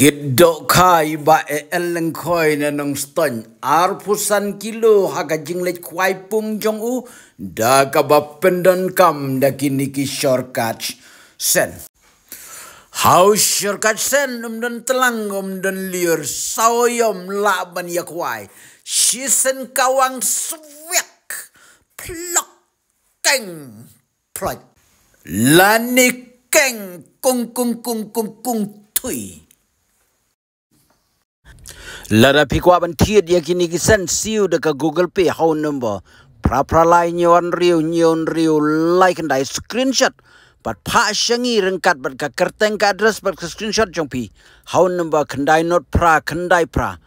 Kid do khai ba e ellen khoi na nong ston ar pusan kilo haga jinglet kwai pum jong u da ka ba pendon kam da kini ki shortcut sen How shortcut sen um don telang um don liur saoyom laban ya kwai shisen kawang swek plok keng plot lani keng kung kung kung kung kung tui Lada rapi kwa ban thiet ya kini ki siu deka Google Pay how number. Pra pra lai nyon riu nyon riu like and i screenshot. Pat pa shangi rengkat bat ka kerteng ka address bat ka screenshot jong pi. How number kandai not pra kandai pra.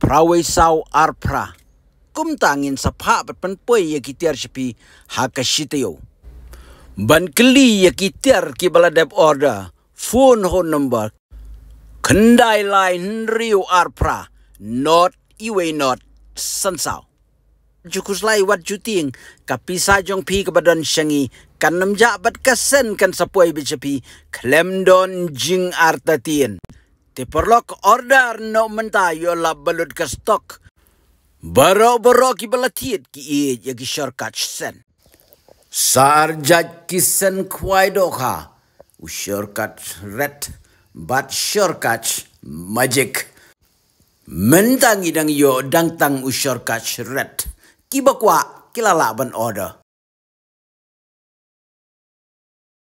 Pra wei sao ar pra. Kum tangin sa pa bat pan ya ki tiar shi pi ha ka shi teo. Ban keli ya ki tiar ki bala dep order. Phone how number. Kandai lai nriu ar Pra not iwe not sansau. Jukus lai wat juting kapisa jong pi kebadan sengi kan nemja bat kesen kan sapuai Klem don jing artatien. Te perlok order no mentai yo lab balut ke stok. Baro-baro ki balatiet ki iye jagi shortcut sen. Sarjat kisen kuai doha. U shortcut red but shortcut magic mentang idang yo dangtang usyorka syret kibakwa kilalaban order